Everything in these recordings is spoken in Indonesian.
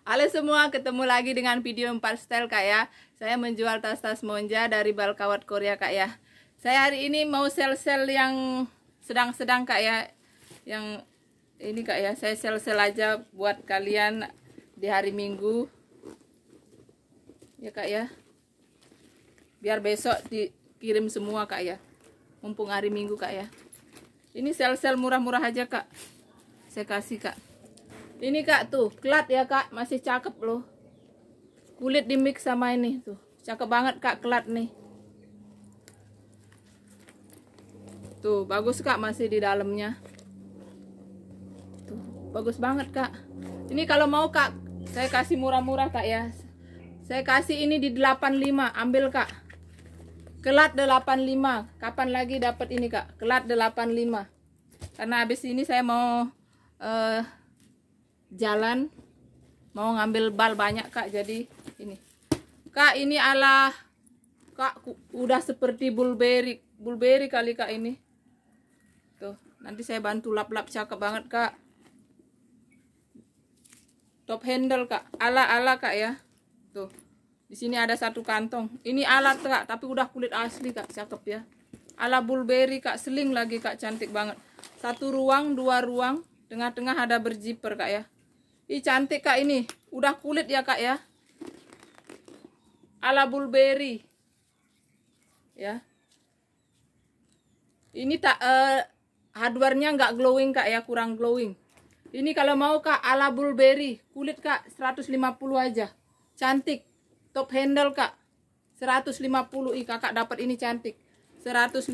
Halo semua, ketemu lagi dengan video 4 style kak ya Saya menjual tas-tas monja dari Balkawat Korea kak ya Saya hari ini mau sel-sel yang sedang-sedang kak ya Yang ini kak ya, saya sel-sel aja buat kalian di hari minggu Ya kak ya Biar besok dikirim semua kak ya Mumpung hari minggu kak ya Ini sel-sel murah-murah aja kak Saya kasih kak ini kak tuh, kelat ya kak, masih cakep loh. Kulit di mix sama ini tuh, cakep banget kak kelat nih. Tuh, bagus kak masih di dalamnya. Tuh, bagus banget kak. Ini kalau mau kak, saya kasih murah-murah kak ya. Saya kasih ini di 85, ambil kak. Kelat 85. Kapan lagi dapat ini kak? Kelat 85. Karena habis ini saya mau uh, jalan mau ngambil bal banyak kak jadi ini kak ini ala kak udah seperti bulberry bulberry kali kak ini tuh nanti saya bantu lap-lap cakep banget kak top handle kak ala ala kak ya tuh di sini ada satu kantong ini alat kak tapi udah kulit asli kak cakep ya ala bulberry kak seling lagi kak cantik banget satu ruang dua ruang tengah-tengah ada berjiper kak ya Ih cantik kak ini. Udah kulit ya kak ya. Ala bulberry. Ya. Ini tak uh, hardwarenya nggak glowing kak ya, kurang glowing. Ini kalau mau kak ala bulberry, kulit kak 150 aja. Cantik. Top handle kak. 150 i kakak dapat ini cantik. 150.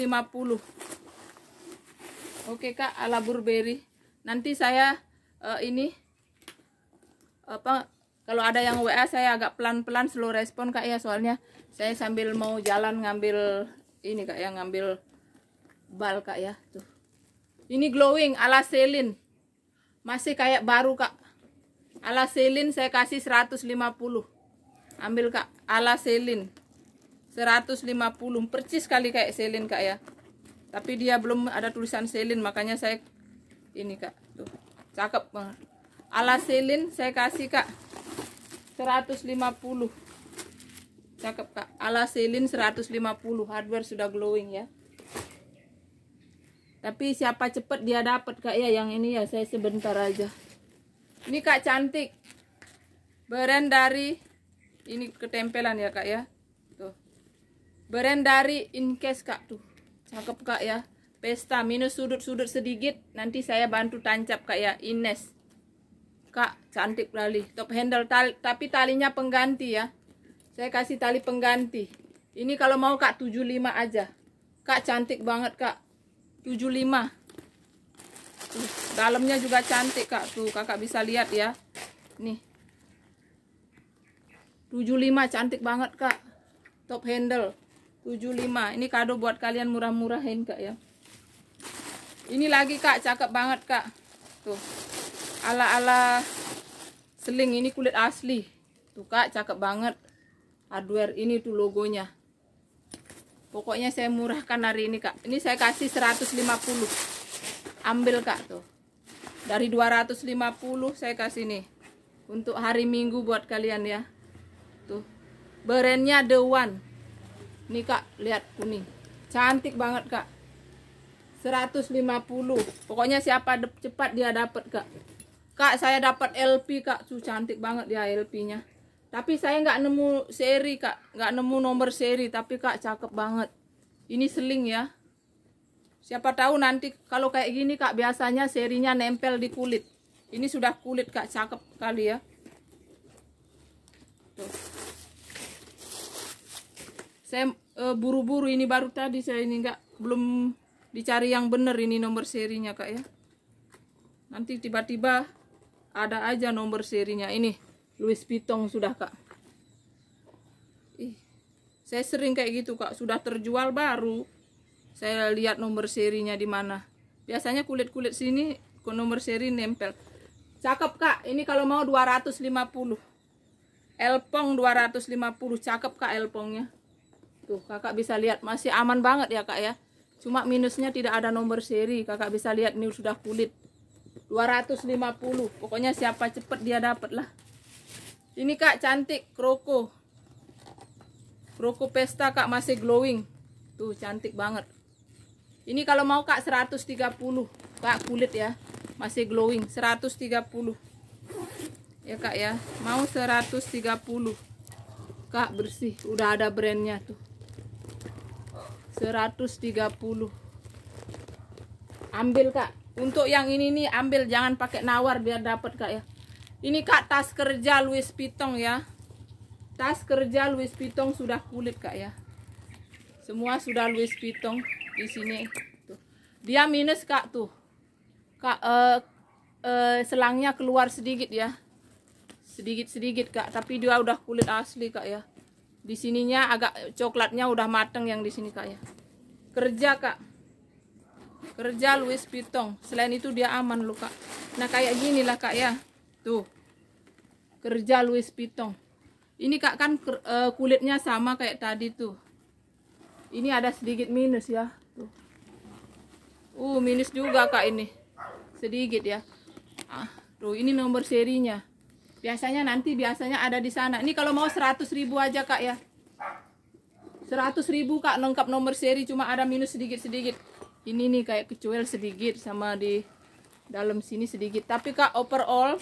Oke kak ala bulberry. Nanti saya uh, ini apa kalau ada yang WA saya agak pelan-pelan slow respon kak ya soalnya saya sambil mau jalan ngambil ini kak ya ngambil bal kak ya tuh ini glowing ala Selin masih kayak baru kak ala Selin saya kasih 150 ambil kak ala Selin 150 percis kali kayak Selin kak ya tapi dia belum ada tulisan Selin makanya saya ini kak tuh cakep banget ala selin saya kasih kak 150 cakep kak ala selin 150 hardware sudah glowing ya tapi siapa cepet dia dapat kak ya yang ini ya saya sebentar aja ini kak cantik brand dari ini ketempelan ya kak ya tuh brand dari Incase kak tuh cakep kak ya pesta minus sudut-sudut sedikit nanti saya bantu tancap kak ya Ines kak cantik kali top handle tali, tapi talinya pengganti ya saya kasih tali pengganti ini kalau mau kak 75 aja kak cantik banget kak 75 tuh, dalamnya juga cantik kak tuh kakak bisa lihat ya nih 75 cantik banget kak top handle 75 ini kado buat kalian murah-murahin kak ya ini lagi kak cakep banget kak tuh ala-ala seling ini kulit asli tuh kak cakep banget hardware ini tuh logonya pokoknya saya murahkan hari ini kak ini saya kasih 150 ambil kak tuh dari 250 saya kasih nih untuk hari minggu buat kalian ya tuh brandnya The One nih kak lihat kuning cantik banget kak 150 pokoknya siapa cepat dia dapat kak Kak, saya dapat LP, Kak. Tuh cantik banget ya LP-nya. Tapi saya nggak nemu seri, Kak. Nggak nemu nomor seri, tapi Kak cakep banget. Ini seling ya. Siapa tahu nanti kalau kayak gini, Kak, biasanya serinya nempel di kulit. Ini sudah kulit, Kak. Cakep kali ya. Tuh. Saya eh, buru-buru e, ini baru tadi saya ini nggak belum dicari yang benar ini nomor serinya, Kak ya. Nanti tiba-tiba ada aja nomor serinya ini Louis Vuitton sudah kak Ih, saya sering kayak gitu kak sudah terjual baru saya lihat nomor serinya di mana biasanya kulit-kulit sini ke nomor seri nempel cakep kak ini kalau mau 250 elpong 250 cakep kak elpongnya tuh kakak bisa lihat masih aman banget ya kak ya cuma minusnya tidak ada nomor seri kakak bisa lihat ini sudah kulit 250 pokoknya siapa cepet dia dapat lah ini kak cantik kroko kroko pesta kak masih glowing tuh cantik banget ini kalau mau kak 130 kak kulit ya masih glowing 130 ya kak ya mau 130 kak bersih udah ada brandnya tuh 130 ambil kak untuk yang ini nih ambil jangan pakai nawar biar dapat kak ya. Ini kak tas kerja Louis Vuitton ya. Tas kerja Louis Vuitton sudah kulit kak ya. Semua sudah Louis Vuitton di sini. Tuh. Dia minus kak tuh. Kak uh, uh, selangnya keluar sedikit ya. Sedikit-sedikit kak. Tapi dia udah kulit asli kak ya. Di sininya agak coklatnya udah mateng yang di sini kak ya. Kerja kak. Kerja Louis pitong. Selain itu dia aman loh kak. Nah kayak gini lah kak ya. Tuh. Kerja Louis pitong. Ini kak kan eh, kulitnya sama kayak tadi tuh. Ini ada sedikit minus ya. Tuh. Uh minus juga kak ini. Sedikit ya. Ah, tuh ini nomor serinya. Biasanya nanti biasanya ada di sana. Ini kalau mau 100 ribu aja kak ya. 100 ribu kak lengkap nomor seri cuma ada minus sedikit-sedikit ini nih kayak kecuil sedikit sama di dalam sini sedikit tapi kak overall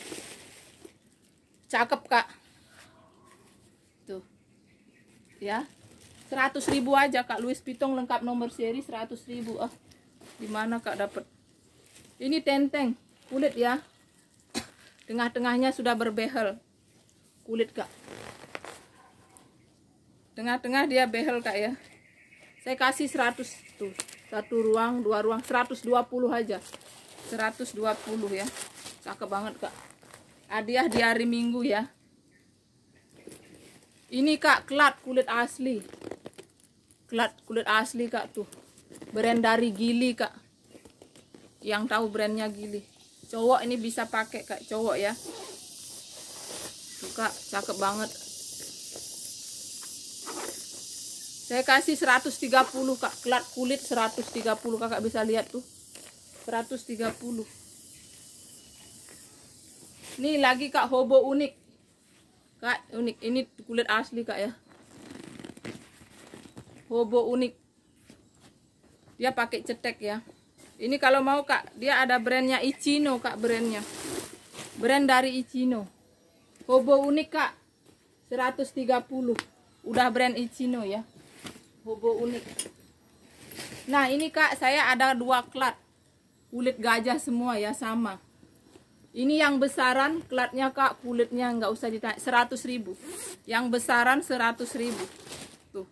cakep kak tuh ya 100 ribu aja kak Louis Pitong lengkap nomor seri 100 ribu ah dimana kak dapat ini tenteng kulit ya tengah-tengahnya sudah berbehel kulit kak tengah-tengah dia behel kak ya saya kasih 100 tuh satu ruang dua ruang 120 aja 120 ya cakep banget kak hadiah di hari minggu ya ini kak kelat kulit asli kelat kulit asli kak tuh brand dari Gili kak yang tahu brandnya Gili cowok ini bisa pakai kak cowok ya suka cakep banget saya kasih 130 kak kelat kulit 130 kakak bisa lihat tuh 130 ini lagi kak hobo unik kak unik ini kulit asli kak ya hobo unik dia pakai cetek ya ini kalau mau kak dia ada brandnya Ichino kak brandnya brand dari Ichino hobo unik kak 130 udah brand Ichino ya hobo unik nah ini kak saya ada dua klat kulit gajah semua ya sama ini yang besaran klatnya kak kulitnya nggak usah ditanya 100 ribu yang besaran 100 ribu tuh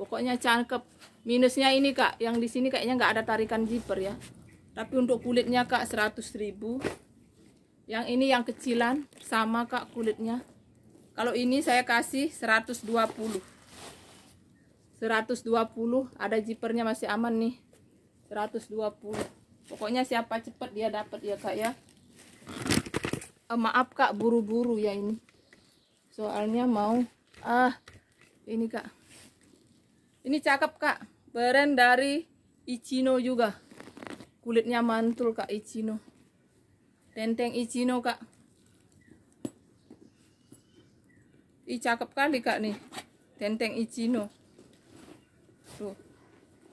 pokoknya cangkep minusnya ini kak yang di sini kayaknya nggak ada tarikan zipper ya tapi untuk kulitnya kak 100 ribu yang ini yang kecilan sama kak kulitnya kalau ini saya kasih 120 120 ada zipernya masih aman nih 120 pokoknya siapa cepet dia dapat ya kak ya eh, maaf kak buru-buru ya ini soalnya mau ah ini kak ini cakep kak brand dari Ichino juga kulitnya mantul kak Ichino tenteng Ichino kak Ih cakep kali kak nih tenteng Ichino tuh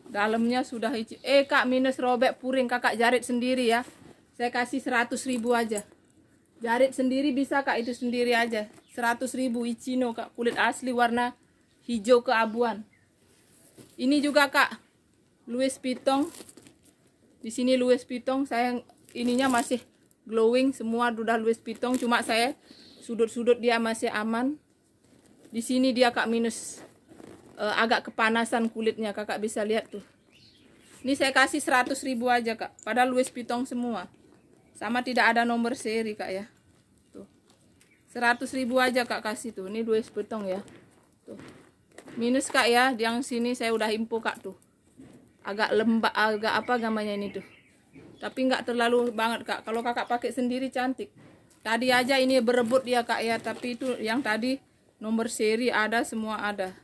dalamnya sudah hijau eh kak minus robek puring kakak jarit sendiri ya saya kasih 100 ribu aja jarit sendiri bisa kak itu sendiri aja 100 ribu Ichino kak kulit asli warna hijau keabuan ini juga kak Louis Pitong di sini Louis Pitong saya ininya masih glowing semua sudah Louis Pitong cuma saya sudut-sudut dia masih aman di sini dia kak minus uh, agak kepanasan kulitnya kakak bisa lihat tuh ini saya kasih 100 ribu aja kak padahal Louis Pitong semua sama tidak ada nomor seri kak ya tuh 100 ribu aja kak kasih tuh ini Louis Pitong ya tuh minus kak ya yang sini saya udah info kak tuh agak lembab agak apa gamanya ini tuh tapi nggak terlalu banget kak kalau kakak pakai sendiri cantik tadi aja ini berebut ya kak ya tapi itu yang tadi nomor seri ada semua ada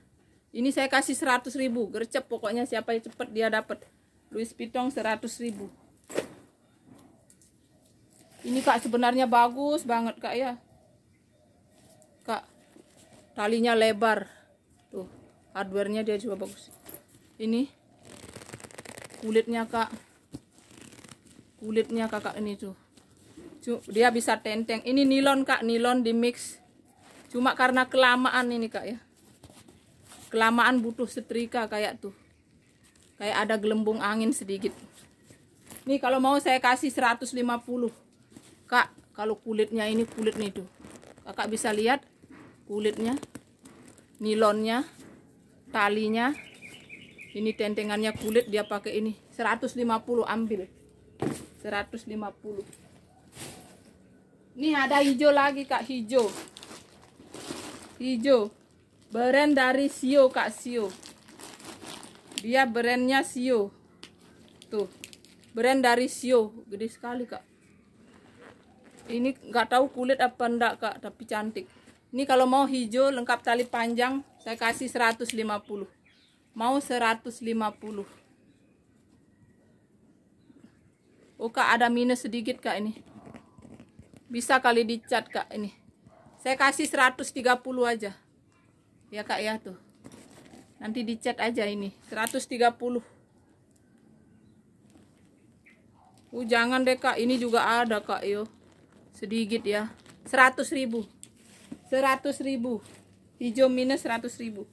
ini saya kasih 100 ribu gercep pokoknya siapa yang cepat dia dapat Louis Pitong 100 ribu ini kak sebenarnya bagus banget kak ya kak talinya lebar tuh hardwarenya dia juga bagus ini kulitnya kak kulitnya kakak ini tuh dia bisa tenteng ini nilon kak nilon di mix cuma karena kelamaan ini kak ya kelamaan butuh setrika kayak tuh kayak ada gelembung angin sedikit nih kalau mau saya kasih 150 kak kalau kulitnya ini kulit nih tuh kakak bisa lihat kulitnya nilonnya talinya ini tentengannya kulit dia pakai ini 150 ambil 150 Nih ada hijau lagi kak hijau Hijau brand dari Sio Kak Sio dia brandnya Sio tuh brand dari Sio gede sekali Kak ini nggak tahu kulit apa enggak Kak tapi cantik ini kalau mau hijau lengkap tali panjang saya kasih 150 mau 150 Oh Kak ada minus sedikit Kak ini bisa kali dicat Kak ini saya kasih 130 aja ya kak ya tuh nanti dicat aja ini 130 uh jangan deh kak ini juga ada kak yo sedikit ya 100 ribu 100 ribu hijau minus 100 ribu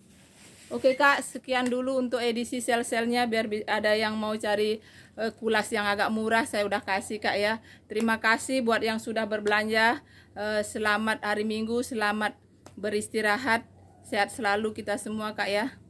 Oke kak, sekian dulu untuk edisi sel-selnya biar ada yang mau cari eh, kulas yang agak murah saya udah kasih kak ya. Terima kasih buat yang sudah berbelanja. Eh, selamat hari Minggu, selamat beristirahat. Sehat selalu kita semua Kak ya.